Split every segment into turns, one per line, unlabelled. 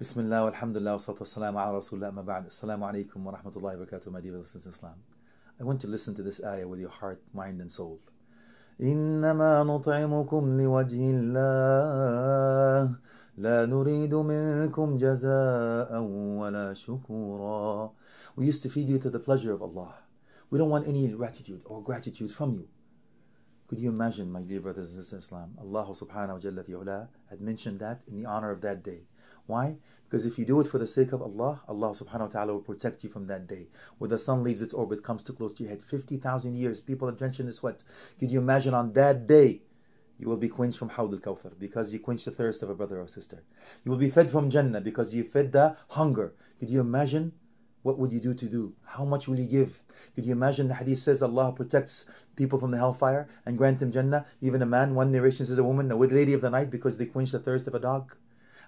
بسم الله والحمد لله والصلاة والسلام على رسول الله أما بعد السلام عليكم ورحمة الله وبركاته my dear brothers Islam I want to listen to this ayah with your heart, mind and soul
إنما نطعمكم لوجه الله لا نريد منكم جزاء ولا شكورا We used to feed you to the pleasure of Allah We don't
want any gratitude or gratitude from you could you imagine, my dear brothers and sisters Islam, Allah subhanahu wa jalla fi ula had mentioned that in the honor of that day. Why? Because if you do it for the sake of Allah, Allah subhanahu wa ta'ala will protect you from that day. Where the sun leaves its orbit, comes too close to your head. 50,000 years, people are drenched in sweat. Could you imagine on that day, you will be quenched from Hawd al-Kawthar because you quenched the thirst of a brother or sister. You will be fed from Jannah because you fed the hunger. Could you imagine what would you do to do? How much will you give? Could you imagine the hadith says Allah protects people from the hellfire and grant them Jannah? Even a man, one narration says a woman, a wet lady of the night because they quench the thirst of a dog.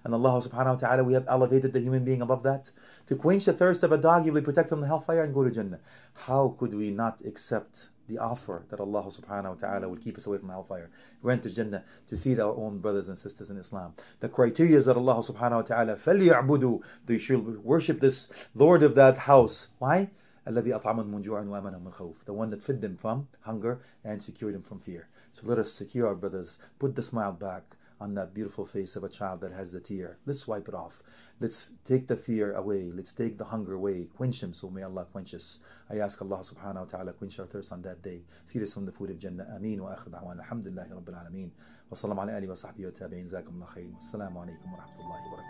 And Allah subhanahu wa ta'ala, we have elevated the human being above that. To quench the thirst of a dog, you will protect from the hellfire and go to Jannah. How could we not accept the offer that Allah subhanahu wa ta'ala will keep us away from hellfire, grant the Jannah to feed our own brothers and sisters in Islam. The criteria that Allah subhanahu wa ta'ala, فَلْيَعْبُدُوا They should worship this Lord of that house. Why? الذي أطعمهم من جوع وآمنهم من خوف the one that fed them from hunger and secured them from fear so let us secure our brothers put the smile back on that beautiful face of a child that has the tear. Let's wipe it off. Let's take the fear away. Let's take the hunger away. Quench him, so may Allah quench us. I ask Allah subhanahu wa ta'ala quench our thirst on that day. Feed us from the food of Jannah. Ameen. Wa akhir da'wan. Alhamdulillahi rabbil alameen. Wa sallam ala alihi wa sahbihi wa tabi'in. Wassalamu alaikum wa rahmatullahi wa